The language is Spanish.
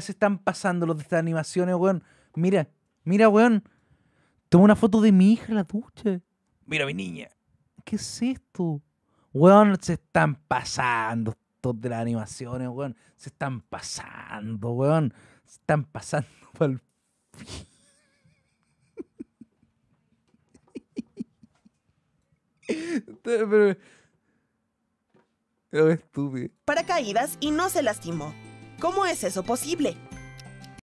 se están pasando los de estas animaciones, weón. Mira, mira, weón. Tomé una foto de mi hija en la ducha. Mira, mi niña. ¿Qué es esto? Weón, se están pasando estos de las animaciones, weón. Se están pasando, weón. Se están pasando para caídas y no se lastimó. ¿Cómo es eso posible?